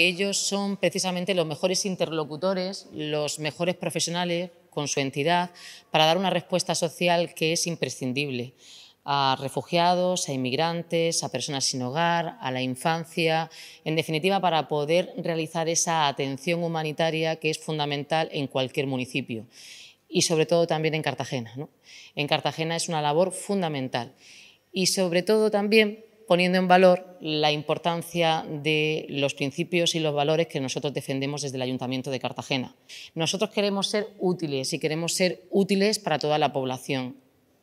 Ellos son precisamente los mejores interlocutores, los mejores profesionales con su entidad para dar una respuesta social que es imprescindible a refugiados, a inmigrantes, a personas sin hogar, a la infancia, en definitiva, para poder realizar esa atención humanitaria que es fundamental en cualquier municipio y sobre todo también en Cartagena. En Cartagena es una labor fundamental y sobre todo también poniendo en valor la importancia de los principios y los valores que nosotros defendemos desde el Ayuntamiento de Cartagena. Nosotros queremos ser útiles y queremos ser útiles para toda la población.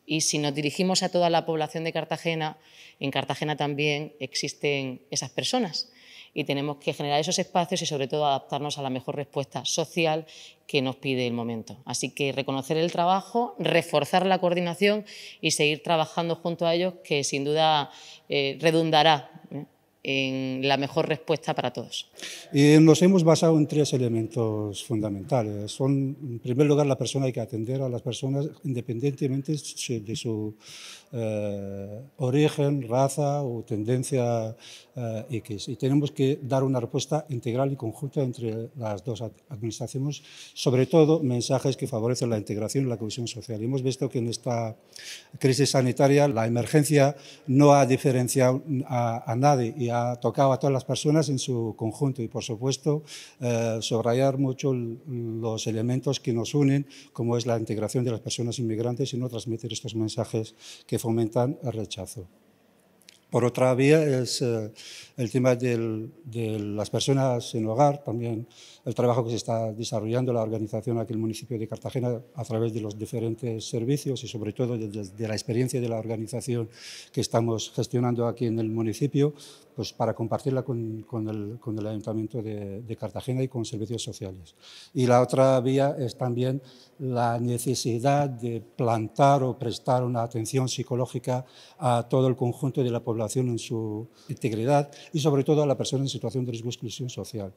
Y si nos dirigimos a toda la población de Cartagena, en Cartagena también existen esas personas y tenemos que generar esos espacios y sobre todo adaptarnos a la mejor respuesta social que nos pide el momento. Así que reconocer el trabajo, reforzar la coordinación y seguir trabajando junto a ellos, que sin duda eh, redundará ¿eh? en la mejor respuesta para todos? Y nos hemos basado en tres elementos fundamentales. Son, en primer lugar, la persona hay que atender a las personas independientemente de su eh, origen, raza o tendencia eh, X. Y tenemos que dar una respuesta integral y conjunta entre las dos administraciones, sobre todo mensajes que favorecen la integración y la cohesión social. Y hemos visto que en esta crisis sanitaria la emergencia no ha diferenciado a, nadie. Y ha tocado a todas las personas en su conjunto y por supuesto eh, subrayar mucho los elementos que nos unen, como es la integración de las personas inmigrantes y no transmitir estos mensajes que fomentan el rechazo. Por otra vía es eh, el tema de las personas en hogar, también el trabajo que se está desarrollando la organización aquí en el municipio de Cartagena a través de los diferentes servicios y sobre todo de la experiencia de la organización que estamos gestionando aquí en el municipio pues para compartirla con, el, Ayuntamiento de, de, Cartagena y con servicios sociales. Y la otra vía es también la necesidad de plantar o prestar una atención psicológica a todo el conjunto de la población en su integridad y sobre todo a la persona en situación de riesgo de exclusión social.